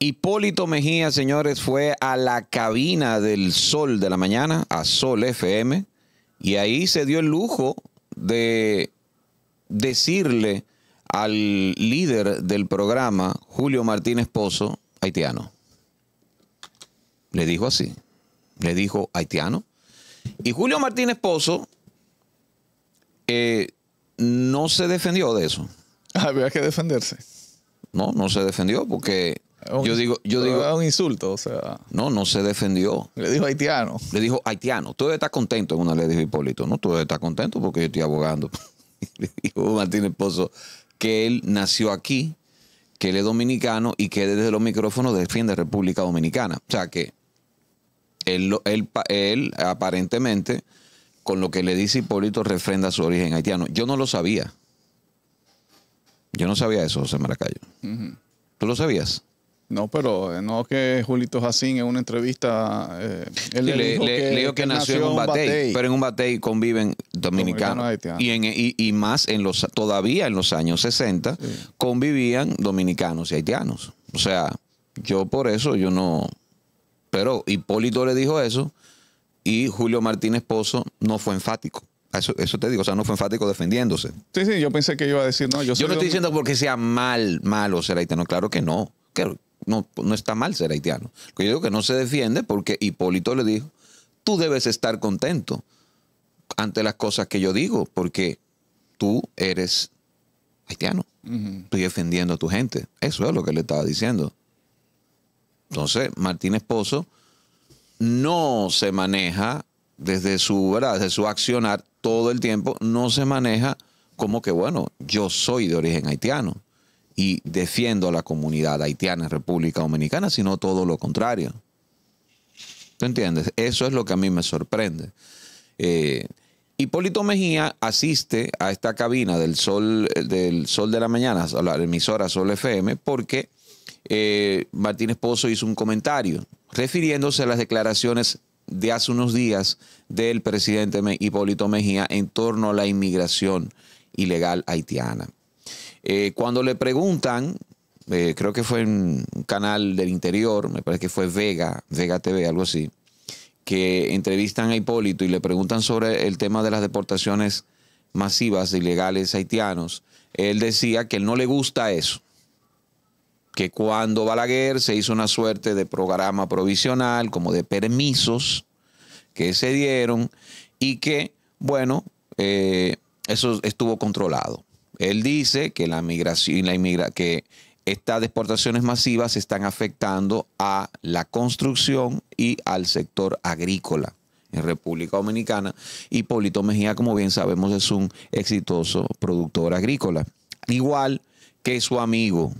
Hipólito Mejía, señores, fue a la cabina del Sol de la mañana, a Sol FM, y ahí se dio el lujo de decirle al líder del programa, Julio Martínez Pozo, haitiano. Le dijo así, le dijo haitiano. Y Julio Martínez Pozo eh, no se defendió de eso. Había que defenderse. No, no se defendió porque yo digo, yo digo. un insulto, o sea. No, no se defendió. Le dijo haitiano. Le dijo haitiano. Tú debes estar contento, una le dijo Hipólito. No, tú debes estar contento porque yo estoy abogando. le dijo Martín esposo que él nació aquí, que él es dominicano y que desde los micrófonos defiende República Dominicana. O sea que él, él, aparentemente, con lo que le dice Hipólito, refrenda su origen haitiano. Yo no lo sabía. Yo no sabía eso, José Maracayo. ¿Tú lo sabías? No, pero eh, no que Julito Jacín en una entrevista. Eh, le, dijo que, nació en un batey, pero en un batey conviven dominicanos. y, más en los todavía en los años 60 convivían dominicanos y haitianos. O sea, yo por eso yo no. Pero Hipólito le dijo eso y Julio Martínez Pozo no fue enfático. Eso, te digo, o sea, no fue enfático defendiéndose. Sí, sí, yo pensé que iba a decir, no, yo, no estoy diciendo porque sea mal, malo ser haitiano, claro que no no, está mal ser haitiano. Yo digo que no se defiende porque Hipólito le dijo, tú debes estar contento ante las cosas que yo digo porque tú eres haitiano. Estoy defendiendo a tu gente. Eso es lo que le estaba diciendo. Entonces, Martínez Pozo no se maneja desde su, desde su accionar todo el tiempo, no se maneja como que, bueno, yo soy de origen haitiano y defiendo a la comunidad haitiana en República Dominicana, sino todo lo contrario. ¿Tú entiendes? Eso es lo que a mí me sorprende. Eh, Hipólito Mejía asiste a esta cabina del Sol, eh, del sol de la Mañana, a la emisora Sol FM, porque eh, Martínez Pozo hizo un comentario refiriéndose a las declaraciones de hace unos días del presidente Hipólito Mejía en torno a la inmigración ilegal haitiana. Eh, cuando le preguntan, eh, creo que fue en un canal del interior, me parece que fue Vega, Vega TV, algo así, que entrevistan a Hipólito y le preguntan sobre el tema de las deportaciones masivas ilegales haitianos, él decía que él no le gusta eso, que cuando Balaguer se hizo una suerte de programa provisional, como de permisos que se dieron, y que, bueno, eh, eso estuvo controlado. Él dice que la migración, la que estas exportaciones masivas están afectando a la construcción y al sector agrícola en República Dominicana. Y Hipólito Mejía, como bien sabemos, es un exitoso productor agrícola, igual que su amigo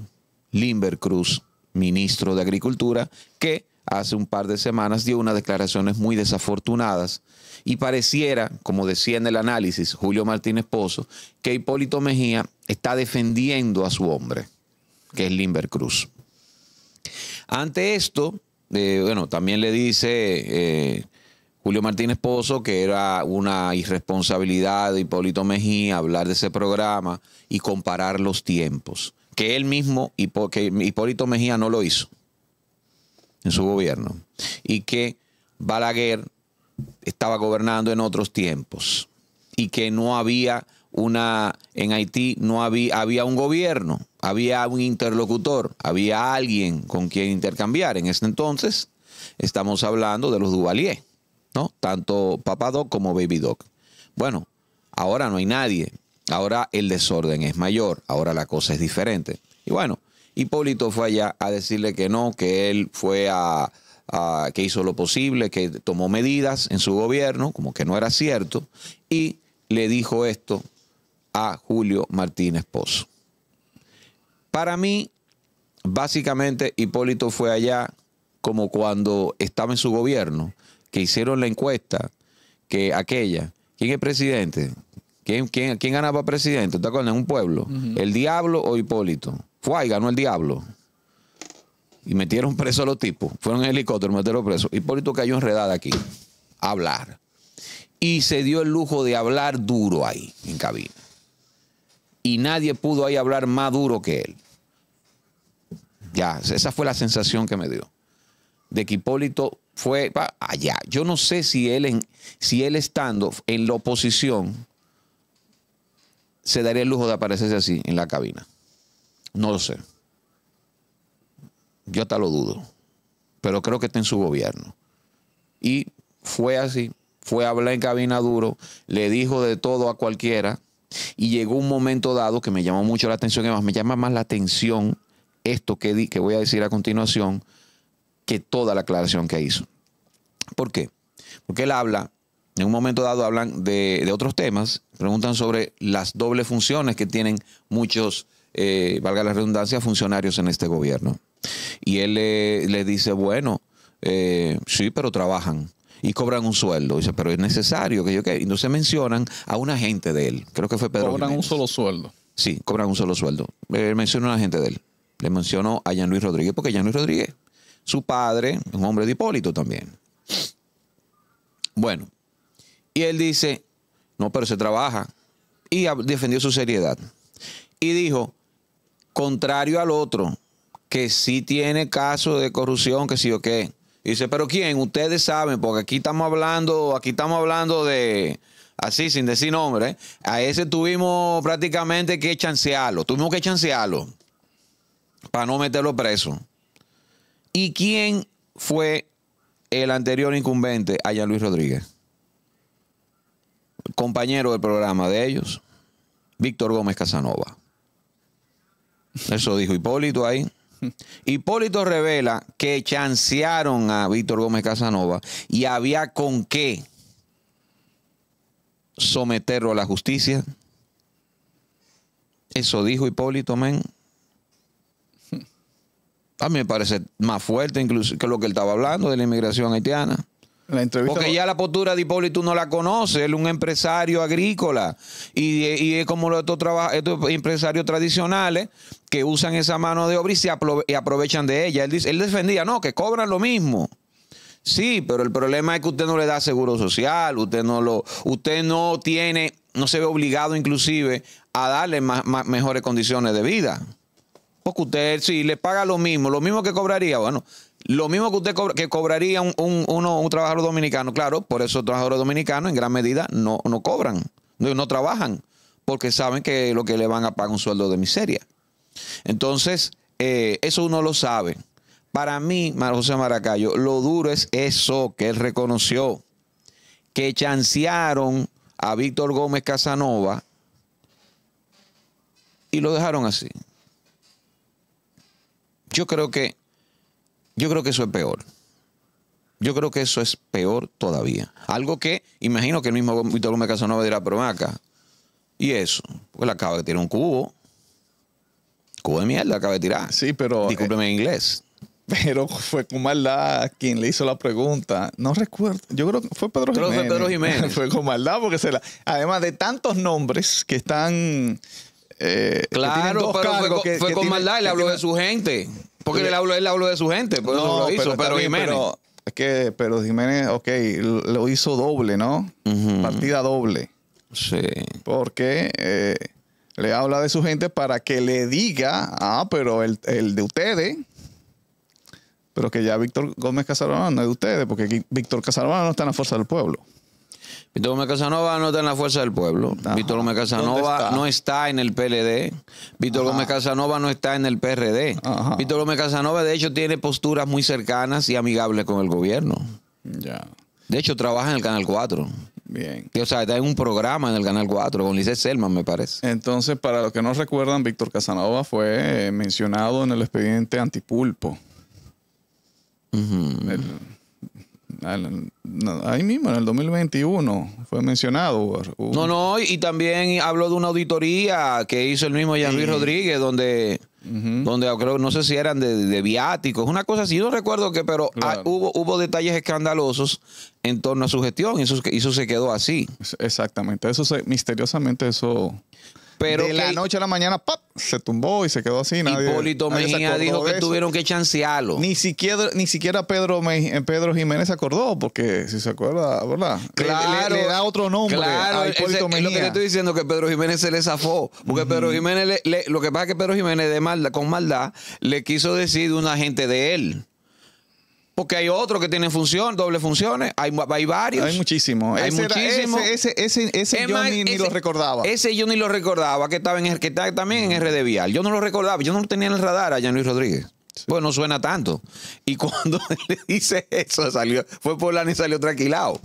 Limber Cruz, ministro de Agricultura, que hace un par de semanas dio unas declaraciones muy desafortunadas y pareciera, como decía en el análisis Julio Martínez Pozo, que Hipólito Mejía está defendiendo a su hombre, que es Limber Cruz. Ante esto, eh, bueno, también le dice eh, Julio Martínez Pozo que era una irresponsabilidad de Hipólito Mejía hablar de ese programa y comparar los tiempos, que él mismo, Hipólito Mejía no lo hizo en su gobierno y que Balaguer estaba gobernando en otros tiempos y que no había una en Haití no había había un gobierno, había un interlocutor, había alguien con quien intercambiar. En ese entonces estamos hablando de los Duvalier, ¿no? Tanto Papado Doc como Baby Doc. Bueno, ahora no hay nadie. Ahora el desorden es mayor, ahora la cosa es diferente. Y bueno, Hipólito fue allá a decirle que no, que él fue a, que hizo lo posible, que tomó medidas en su gobierno, como que no era cierto, y le dijo esto a Julio Martínez Pozo. Para mí, básicamente, Hipólito fue allá como cuando estaba en su gobierno, que hicieron la encuesta, que aquella, ¿quién es presidente? ¿Quién, ganaba presidente? ¿Te acuerdas? En un pueblo. ¿El diablo o Hipólito? guay ganó el diablo. Y metieron preso a los tipos. Fueron en helicóptero, metieron preso. Hipólito cayó enredada aquí. A hablar. Y se dio el lujo de hablar duro ahí, en cabina. Y nadie pudo ahí hablar más duro que él. Ya, esa fue la sensación que me dio. De que Hipólito fue allá. Yo no sé si él, en, si él estando en la oposición se daría el lujo de aparecerse así en la cabina. No lo sé. Yo hasta lo dudo. Pero creo que está en su gobierno. Y fue así. Fue a hablar en cabina duro. Le dijo de todo a cualquiera. Y llegó un momento dado que me llamó mucho la atención. Y me llama más la atención esto que, que voy a decir a continuación que toda la aclaración que hizo. ¿Por qué? Porque él habla en un momento dado hablan de, de, otros temas, preguntan sobre las dobles funciones que tienen muchos eh, valga la redundancia, funcionarios en este gobierno. Y él le, dice, bueno, eh, sí, pero trabajan y cobran un sueldo. Dice, pero es necesario que yo Y no se mencionan a un agente de él. Creo que fue Pedro. Cobran un solo sueldo. Sí, cobran un solo sueldo. Eh, mencionó a un agente de él. Le mencionó a Jean Luis Rodríguez, porque Jean Luis Rodríguez, su padre, un hombre de Hipólito también. Bueno, y él dice, no, pero se trabaja. Y defendió su seriedad. Y dijo, contrario al otro, que sí tiene caso de corrupción, que sí o qué. dice, pero ¿quién? Ustedes saben, porque aquí estamos hablando, aquí estamos hablando de, así, sin decir nombre, ¿eh? a ese tuvimos prácticamente que chancearlo, tuvimos que chancearlo para no meterlo preso. ¿Y quién fue el anterior incumbente Allá Luis Rodríguez? compañero del programa de ellos, Víctor Gómez Casanova. Eso dijo Hipólito ahí. Hipólito revela que chancearon a Víctor Gómez Casanova y había con qué someterlo a la justicia. Eso dijo Hipólito, men. A mí me parece más fuerte incluso que lo que él estaba hablando de la inmigración haitiana. Porque ya la postura de Hipólito no la conoce, él es un empresario agrícola y, es como los estos, empresarios tradicionales que usan esa mano de obra y aprovechan de ella. Él, defendía, no, que cobran lo mismo. Sí, pero el problema es que usted no le da seguro social, usted no lo, usted no tiene, no se ve obligado inclusive a darle mejores condiciones de vida. Porque usted sí, le paga lo mismo, lo mismo que cobraría, bueno, lo mismo que usted que cobraría un, trabajador dominicano. Claro, por eso trabajadores dominicanos en gran medida no, cobran, no, trabajan, porque saben que lo que le van a pagar un sueldo de miseria. Entonces, eh, eso uno lo sabe. Para mí, José Maracayo, lo duro es eso que él reconoció, que chancearon a Víctor Gómez Casanova y lo dejaron así. Yo creo que yo creo que eso es peor. Yo creo que eso es peor todavía. Algo que imagino que el mismo Víctor Gómez Casanova dirá, pero acá. Y eso, pues la acaba de tirar un cubo. Cubo de mierda acaba de tirar. Sí, pero. Eh, Discúlpeme en inglés. Pero fue con maldad quien le hizo la pregunta. No recuerdo. Yo creo que fue Pedro Jiménez. Fue Pedro Jiménez. fue con maldad porque se la. Además de tantos nombres que están. Eh, claro, pero fue, con maldad y le habló de su gente. Porque él habló, habló de su gente, pues. lo hizo, pero, Jiménez. es que, pero Jiménez, ok, lo hizo doble, ¿no? Partida doble. Sí. Porque eh, le habla de su gente para que le diga, ah, pero el, de ustedes, pero que ya Víctor Gómez Casarón no es de ustedes, porque Víctor Casarón no está en la fuerza del pueblo. Víctor Gómez Casanova no está en la Fuerza del Pueblo. Víctor Gómez Casanova no está en el PLD. Víctor Casanova no está en el PRD. Víctor Gómez Casanova, de hecho, tiene posturas muy cercanas y amigables con el gobierno. Ya. De hecho, trabaja en el Canal 4. Bien. o sea, está en un programa en el Canal 4 con Lice Selman, me parece. Entonces, para los que no recuerdan, Víctor Casanova fue eh, mencionado en el expediente antipulpo ahí mismo, en el 2021, fue mencionado. No, no, y también habló de una auditoría que hizo el mismo Jean Rodríguez, donde, donde ah, creo, no sé si eran de, viáticos, una cosa así, no recuerdo que, pero ah, hubo, hubo detalles escandalosos en torno a su gestión y eso, eso se quedó así. Exactamente, eso misteriosamente eso... Pero de la noche a la mañana, ¡pap! se tumbó y se quedó así. Nadie, Hipólito Mejía dijo que tuvieron que chancearlo. Ni siquiera, ni siquiera Pedro, eh, Pedro Jiménez se acordó, porque si se acuerda, ¿verdad? Claro, le, da otro nombre claro, a Hipólito Mejía. lo que estoy diciendo, que Pedro Jiménez se le zafó. Porque Pedro Jiménez, lo que pasa es que Pedro Jiménez con maldad le quiso decir de un agente de él. Porque hay otros que tienen función, doble funciones. Hay, hay varios. Hay muchísimos. Hay Ese, yo ni, lo recordaba. Ese yo ni lo recordaba, que estaba en, que también en mm. RD Vial. Yo no lo recordaba. Yo no lo tenía en el radar a Jan Luis Rodríguez. Bueno, pues no suena tanto. Y cuando le dice eso, salió, fue la y salió tranquilado.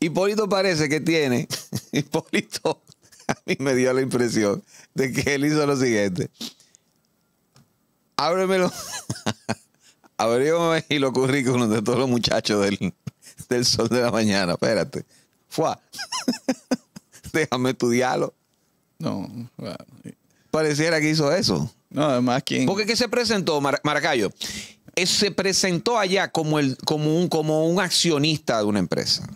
Hipólito parece que tiene. Hipólito a mí me dio la impresión de que él hizo lo siguiente. Ábremelo, abrió y los uno de todos los muchachos del, del sol de la mañana. Espérate. Déjame estudiarlo. No. Pareciera que hizo eso. No, además, ¿quién? Porque que se presentó, Maracayo, se presentó allá como, el, como, un, como un accionista de una empresa.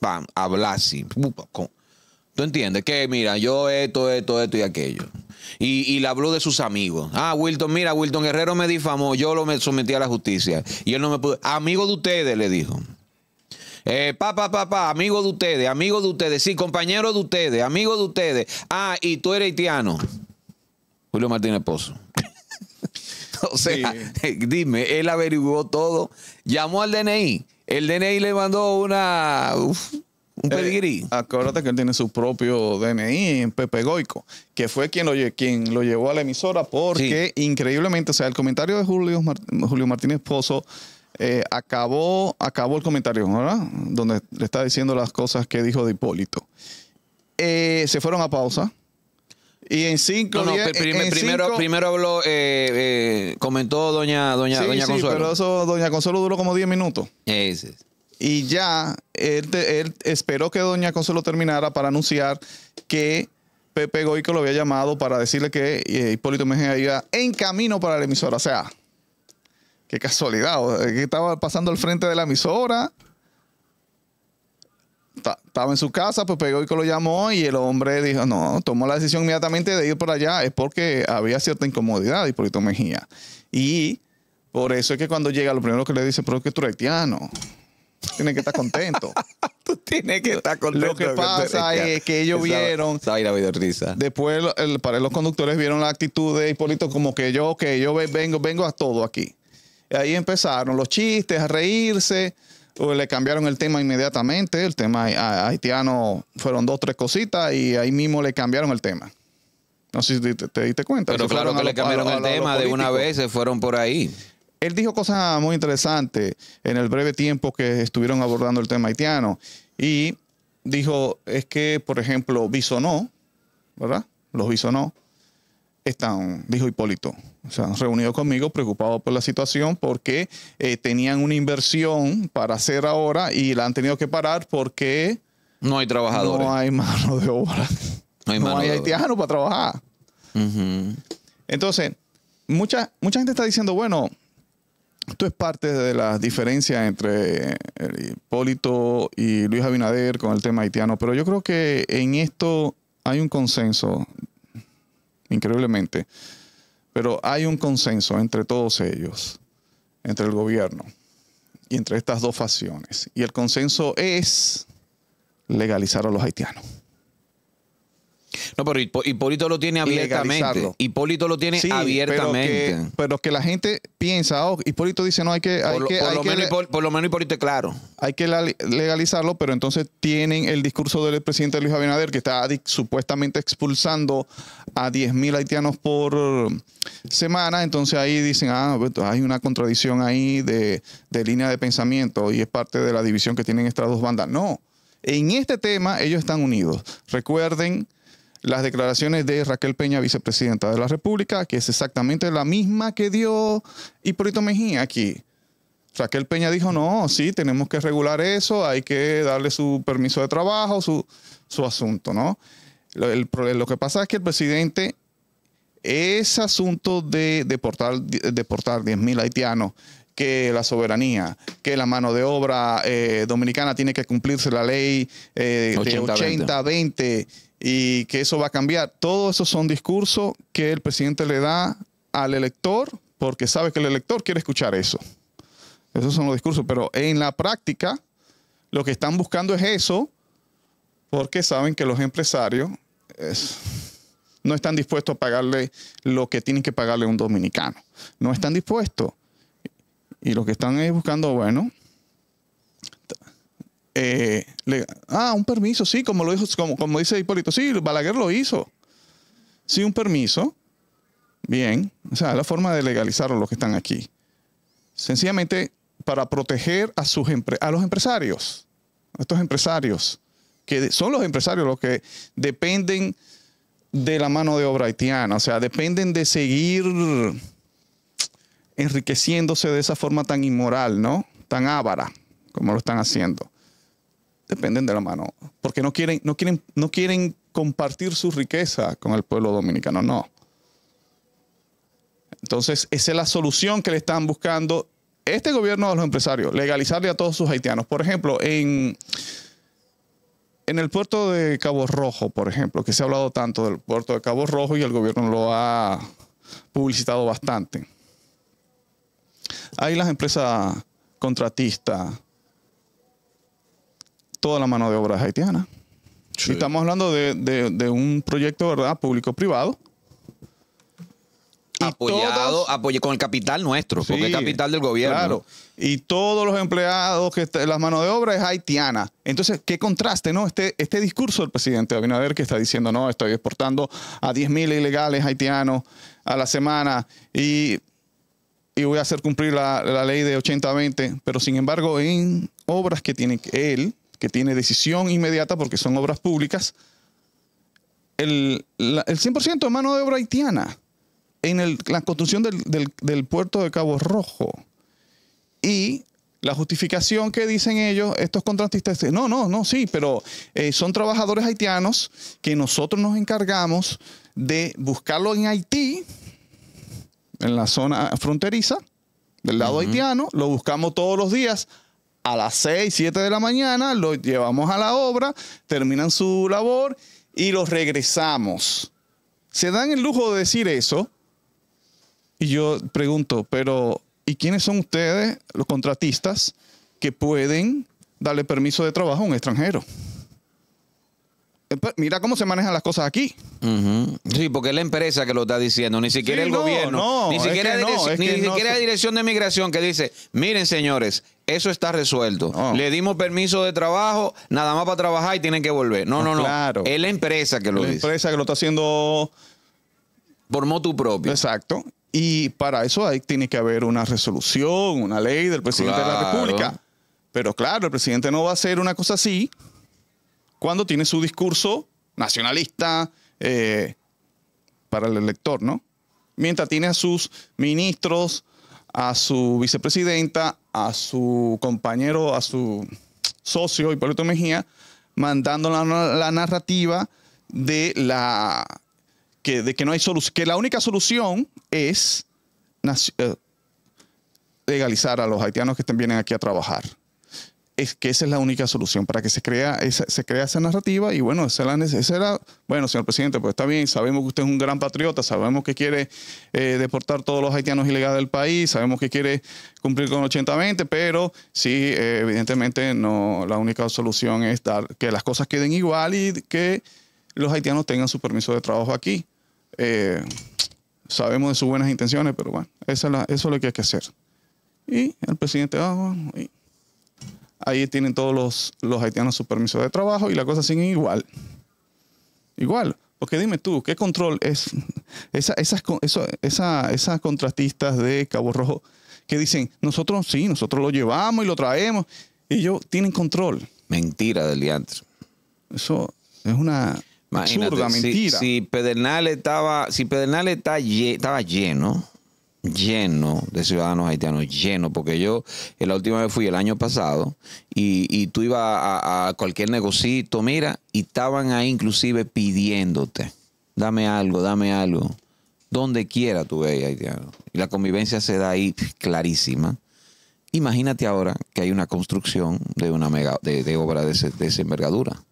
Bam, habla así. ¿Tú entiendes? Que mira, yo esto, esto, esto y aquello y, le habló de sus amigos. Ah, Wilton, mira, Wilton Guerrero me difamó, yo lo sometí a la justicia. Y él no me pudo. Amigo de ustedes, le dijo. Eh, papá, papá, amigo de ustedes, amigo de ustedes, sí, compañero de ustedes, amigo de ustedes. Ah, y tú eres haitiano. Julio Martínez Pozo. o sea, dime, él averiguó todo, llamó al DNI. El DNI le mandó una, un eh, pedigrí. acuérdate que él tiene su propio DNI en Pepe Goico, que fue quien lo, llevó a la emisora porque increíblemente, o sea, el comentario de Julio, Martínez Pozo eh, acabó, el comentario, ¿verdad? Donde le está diciendo las cosas que dijo de Hipólito. Eh, se fueron a pausa. Y en cinco no, primero, primero comentó doña, doña, doña Consuelo. Sí, pero eso, doña Consuelo duró como 10 minutos. sí y ya él, esperó que Doña Consuelo terminara para anunciar que Pepe Goico lo había llamado para decirle que eh, Hipólito Mejía iba en camino para la emisora. O sea, qué casualidad. Que estaba pasando al frente de la emisora. Estaba en su casa, Pepe Goico lo llamó y el hombre dijo, no, tomó la decisión inmediatamente de ir por allá. Es porque había cierta incomodidad de Hipólito Mejía. Y por eso es que cuando llega, lo primero que le dice, pero es que tú eres haitiano. Tienes que estar contento. Tú tienes que estar contento. Lo que pasa es que ellos vieron. risa. Después, para los conductores vieron la actitud de Hipólito como que yo, que yo vengo, vengo a todo aquí. ahí empezaron los chistes, a reírse. Le cambiaron el tema inmediatamente. El tema haitiano fueron dos, tres cositas y ahí mismo le cambiaron el tema. No sé si te, diste cuenta. Pero claro que le cambiaron el tema de una vez, se fueron por ahí él dijo cosas muy interesantes en el breve tiempo que estuvieron abordando el tema haitiano. Y dijo, es que, por ejemplo, Bisonó, ¿verdad? Los Bisonó están, dijo Hipólito, se han reunido conmigo preocupados por la situación porque eh, tenían una inversión para hacer ahora y la han tenido que parar porque... No hay trabajadores. No hay mano de obra. No hay, para trabajar. Entonces, mucha, mucha gente está diciendo, bueno, esto es parte de las diferencias entre eh, Hipólito y Luis Abinader con el tema haitiano, pero yo creo que en esto hay un consenso, increíblemente, pero hay un consenso entre todos ellos, entre el gobierno y entre estas dos facciones. Y el consenso es legalizar a los haitianos. No, pero Hipólito lo tiene abiertamente. Hipólito lo tiene abiertamente. Pero que, que, la gente piensa, oh, Hipólito dice, no, hay que... Hay por, lo, menos, Hipólito es claro. Hay que legalizarlo, pero entonces tienen el discurso del presidente Luis Abinader que está supuestamente expulsando a 10.000 haitianos por semana. Entonces ahí dicen, ah, pues, hay una contradicción ahí de línea de pensamiento y es parte de la división que tienen estas dos bandas. No. En este tema ellos están unidos. Recuerden las declaraciones de Raquel Peña, vicepresidenta de la República, que es exactamente la misma que dio Hipólito Mejía aquí. Raquel Peña dijo, no, sí, tenemos que regular eso, hay que darle su permiso de trabajo, su, asunto, ¿no? Lo, que pasa es que el presidente, ese asunto de deportar, deportar 10.000 haitianos, que la soberanía, que la mano de obra eh, dominicana tiene que cumplirse la ley 80, eh, de 20 y que eso va a cambiar. Todos esos son discursos que el presidente le da al elector porque sabe que el elector quiere escuchar eso. Esos son los discursos, pero en la práctica lo que están buscando es eso porque saben que los empresarios no están dispuestos a pagarle lo que tienen que pagarle a un dominicano. No están dispuestos. Y los que están ahí buscando, bueno. Eh, ah, un permiso, sí, como lo dijo, como, dice Hipólito, sí, Balaguer lo hizo. Sí, un permiso. Bien. O sea, la forma de legalizar a los que están aquí. Sencillamente para proteger a, sus a los empresarios, a estos empresarios, que son los empresarios los que dependen de la mano de obra haitiana, o sea, dependen de seguir enriqueciéndose de esa forma tan inmoral, ¿no? Tan ávara, como lo están haciendo. Dependen de la mano, porque no quieren, no quieren, no quieren compartir su riqueza con el pueblo dominicano, no. Entonces, esa es la solución que le están buscando este gobierno a los empresarios, legalizarle a todos sus haitianos. Por ejemplo, en, en el puerto de Cabo Rojo, por ejemplo, que se ha hablado tanto del puerto de Cabo Rojo y el gobierno lo ha publicitado bastante. Hay las empresas contratistas, toda la mano de obra es haitiana. estamos hablando de, un proyecto, ¿verdad? Público-privado. Apoyado, con el capital nuestro, porque es capital del gobierno. Y todos los empleados, que las mano de obra es haitiana. Entonces, qué contraste, ¿no? Este, este discurso del presidente Abinader que está diciendo, no, estoy exportando a 10.000 ilegales haitianos a la semana. Y voy a hacer cumplir la, ley de 80-20, pero sin embargo en obras que tiene él, que tiene decisión inmediata porque son obras públicas, el, 100% de mano de obra haitiana en la construcción del, puerto de Cabo Rojo. Y la justificación que dicen ellos, estos contratistas, no, no, no, sí, pero eh, son trabajadores haitianos que nosotros nos encargamos de buscarlo en Haití en la zona fronteriza del lado haitiano, lo buscamos todos los días a las 6, 7 de la mañana, lo llevamos a la obra, terminan su labor y los regresamos. Se dan el lujo de decir eso. Y yo pregunto, pero ¿y quiénes son ustedes, los contratistas, que pueden darle permiso de trabajo a un extranjero? Pues, mira cómo se manejan las cosas aquí. Sí, porque es la empresa que lo está diciendo, ni siquiera el gobierno, ni siquiera, la, no, ni siquiera la dirección de migración que dice, miren señores, eso está resuelto. Le dimos permiso de trabajo, nada más para trabajar y tienen que volver. No, ah, no, no. Es la empresa que lo dice. La empresa que lo está haciendo por moto propio. Exacto. Y para eso ahí tiene que haber una resolución, una ley del presidente de la República. Pero claro, el presidente no va a hacer una cosa así cuando tiene su discurso nacionalista eh, para el elector, ¿no? Mientras tiene a sus ministros, a su vicepresidenta, a su compañero, a su socio, Hipólito Mejía, mandando la, narrativa de la que, de que no hay solución, que la única solución es eh, legalizar a los haitianos que estén, vienen aquí a trabajar es que esa es la única solución para que se crea esa, se crea esa narrativa y bueno, esa era, bueno, señor presidente, pues está bien, sabemos que usted es un gran patriota, sabemos que quiere eh, deportar todos los haitianos ilegales del país, sabemos que quiere cumplir con 80-20, pero sí, eh, evidentemente no, la única solución es que las cosas queden igual y que los haitianos tengan su permiso de trabajo aquí. Eh, sabemos de sus buenas intenciones, pero bueno, esa eso es lo que hay que hacer. Y el presidente, ah, Ahí tienen todos los, haitianos su permiso de trabajo y la cosa sigue igual. Igual. Porque dime tú, ¿qué control es esa, esas, esas contratistas de Cabo Rojo que dicen, nosotros sí, nosotros lo llevamos y lo traemos? Y ellos tienen control. Mentira de Eso es una absurda mentira. Si, Pedernal estaba, si está, estaba lleno, lleno de ciudadanos haitianos, lleno, porque yo eh, la última vez fui el año pasado y, tú ibas a, cualquier negocito, mira, y estaban ahí inclusive pidiéndote, dame algo, dame algo, donde quiera tú ve haitiano. Y la convivencia se da ahí clarísima. Imagínate ahora que hay una construcción de una mega, de, obra de, de esa envergadura.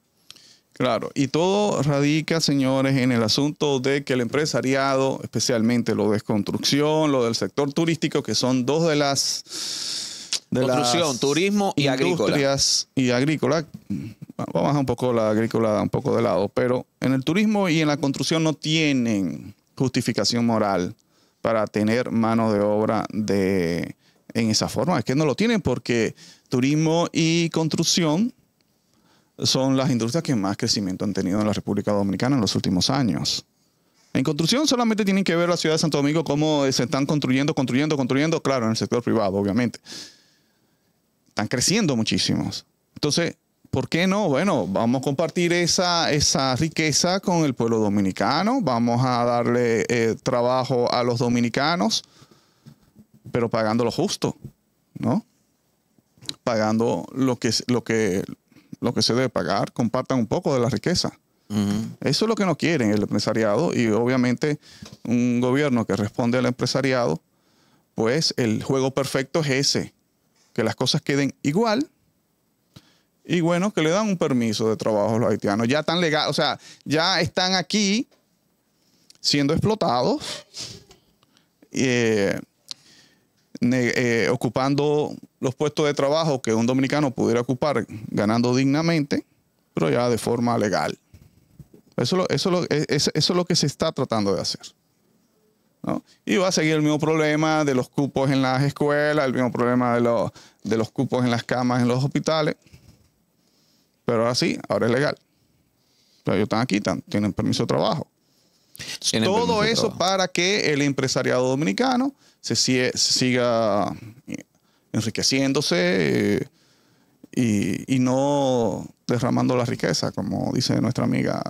Claro, y todo radica, señores, en el asunto de que el empresariado, especialmente lo de construcción, lo del sector turístico, que son dos de las de construcción, turismo y industrias y agrícola. Vamos a un poco la agrícola un poco de lado, pero en el turismo y en la construcción no tienen justificación moral para tener mano de obra de en esa forma, es que no lo tienen porque turismo y construcción son las industrias que más crecimiento han tenido en la República Dominicana en los últimos años. En construcción solamente tienen que ver la ciudad de Santo Domingo cómo se están construyendo, construyendo, construyendo, claro, en el sector privado, obviamente. Están creciendo muchísimos. Entonces, ¿por qué no? Bueno, vamos a compartir esa, esa riqueza con el pueblo dominicano, vamos a darle eh, trabajo a los dominicanos, pero pagando lo justo, ¿no? Pagando lo que, lo que, lo que se debe pagar, compartan un poco de la riqueza. Eso es lo que no quieren el empresariado y obviamente un gobierno que responde al empresariado, pues el juego perfecto es ese, que las cosas queden igual y bueno, que le dan un permiso de trabajo a los haitianos, ya están legal, o sea, ya están aquí siendo explotados. Eh, eh, ocupando los puestos de trabajo que un dominicano pudiera ocupar ganando dignamente, pero ya de forma legal. Eso, es lo que se está tratando de hacer. Y va a seguir el mismo problema de los cupos en las escuelas, el mismo problema de los, cupos en las camas, en los hospitales. Pero ahora sí, ahora es legal. Pero ellos están aquí, tienen permiso de trabajo. Todo eso para que el empresariado dominicano se, siga enriqueciéndose eh, y, no derramando la riqueza, como dice nuestra amiga.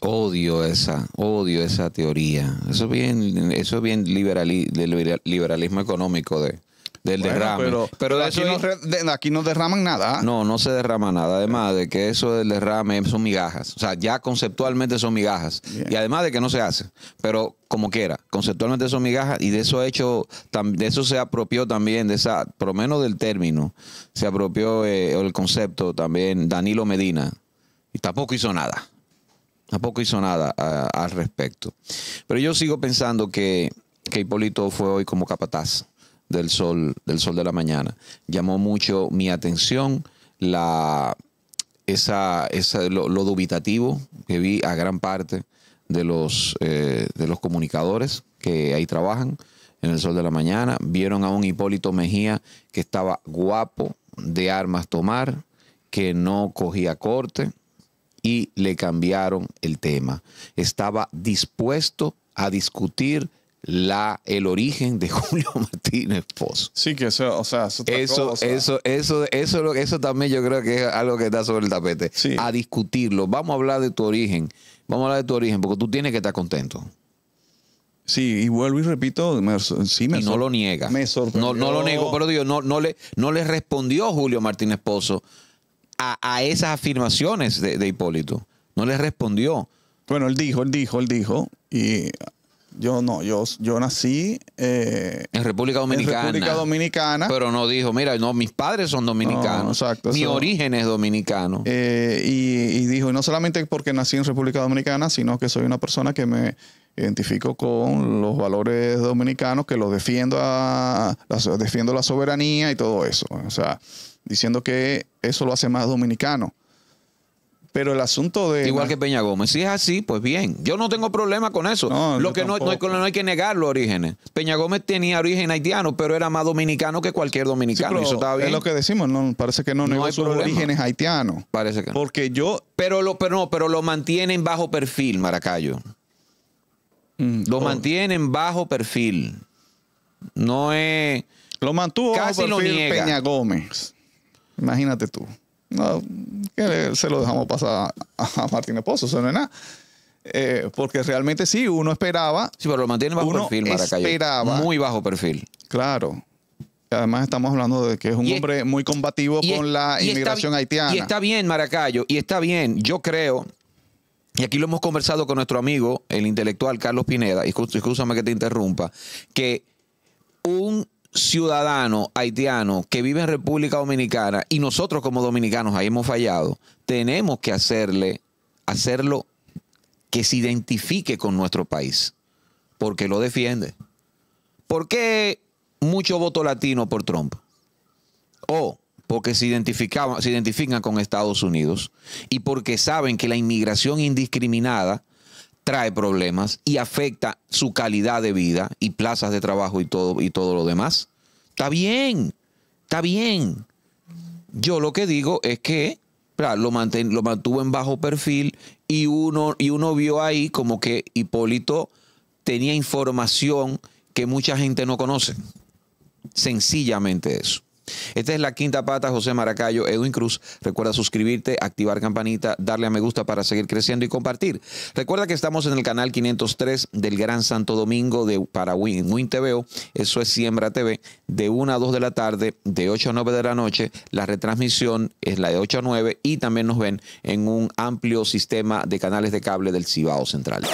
Odio esa, odio esa teoría. Eso es bien, eso bien liberalismo económico de, del derrame. Pero, de aquí, no, derraman nada. ¿ah? No, no se derrama nada. Además de que eso del derrame son migajas. O sea, ya conceptualmente son migajas. Y además de que no se hace. Pero como quiera, conceptualmente son migajas y de eso hecho, de eso se apropió también, de esa, por lo menos del término, se apropió eh, el concepto también Danilo Medina. Y tampoco hizo nada. Tampoco hizo nada al respecto. Pero yo sigo pensando que Hipólito fue hoy como capataz del sol, del sol de la mañana. Llamó mucho mi atención la, esa, esa lo, dubitativo que vi a gran parte de los, eh, de los comunicadores que ahí trabajan en el sol de la mañana. Vieron a un Hipólito Mejía que estaba guapo de armas tomar, que no cogía corte y le cambiaron el tema. Estaba dispuesto a discutir la, el origen de Julio Martínez Pozo. Sí, que eso, o sea, eso eso, eso, eso, eso, eso, también yo creo que es algo que está sobre el tapete. A discutirlo. Vamos a hablar de tu origen. Vamos a hablar de tu origen, porque tú tienes que estar contento. Sí, y vuelvo y repito, sí me Y no lo niega. Me sorprendió. No, lo niego, pero digo, no, no, le, no le respondió Julio Martínez Pozo a, esas afirmaciones de, de Hipólito. No le respondió. Bueno, él dijo, él dijo, él dijo, y yo no, yo, yo nací eh, en República Dominicana. Dominicana. Pero no dijo, mira, no, mis padres son dominicanos. Mi origen es dominicano. Eh, y, y, dijo, no solamente porque nací en República Dominicana, sino que soy una persona que me identifico con los valores dominicanos, que los defiendo, la, defiendo la soberanía y todo eso. O sea, diciendo que eso lo hace más dominicano. Pero el asunto de. Igual que Peña Gómez. Si es así, pues bien. Yo no tengo problema con eso. No, lo que hay, que negar los orígenes. Peña Gómez tenía origen haitiano, pero era más dominicano que cualquier dominicano. eso estaba bien. Es lo que decimos, no, parece que no, no hay orígenes haitianos. Parece que Porque yo. Pero lo, pero no, pero lo mantienen bajo perfil, Maracayo. Mm, lo oh. mantienen bajo perfil. No es. Lo mantuvo Casi bajo perfil Peña Gómez. Imagínate tú no, se lo dejamos pasar a, Martín Esposo, eso no es nada. Eh, porque realmente sí, uno esperaba. Sí, pero lo mantiene bajo perfil, Maracayo. Esperaba. Muy bajo perfil. Claro. Además estamos hablando de que es un hombre muy combativo con la inmigración haitiana. Y está bien, Maracayo, y está bien. Yo creo, y aquí lo hemos conversado con nuestro amigo, el intelectual Carlos Pineda, y escúchame que te interrumpa, que un ciudadano haitiano que vive en República Dominicana y nosotros como dominicanos ahí hemos fallado, tenemos que hacerle, hacerlo que se identifique con nuestro país, porque lo defiende. ¿Por qué mucho voto latino por Trump? O porque se, se identifican con Estados Unidos y porque saben que la inmigración indiscriminada trae problemas y afecta su calidad de vida y plazas de trabajo y todo, y todo lo demás. Está bien, está bien. Yo lo que digo es que lo, lo mantuvo en bajo perfil y uno, y uno vio ahí como que Hipólito tenía información que mucha gente no conoce. Sencillamente eso. Esta es la quinta pata, José Maracayo, Edwin Cruz. Recuerda suscribirte, activar campanita, darle a me gusta para seguir creciendo y compartir. Recuerda que estamos en el canal 503 del Gran Santo Domingo de Paraguay. En eso es Siembra TV, de 1 a 2 de la tarde, de 8 a 9 de la noche. La retransmisión es la de 8 a 9 y también nos ven en un amplio sistema de canales de cable del Cibao Central.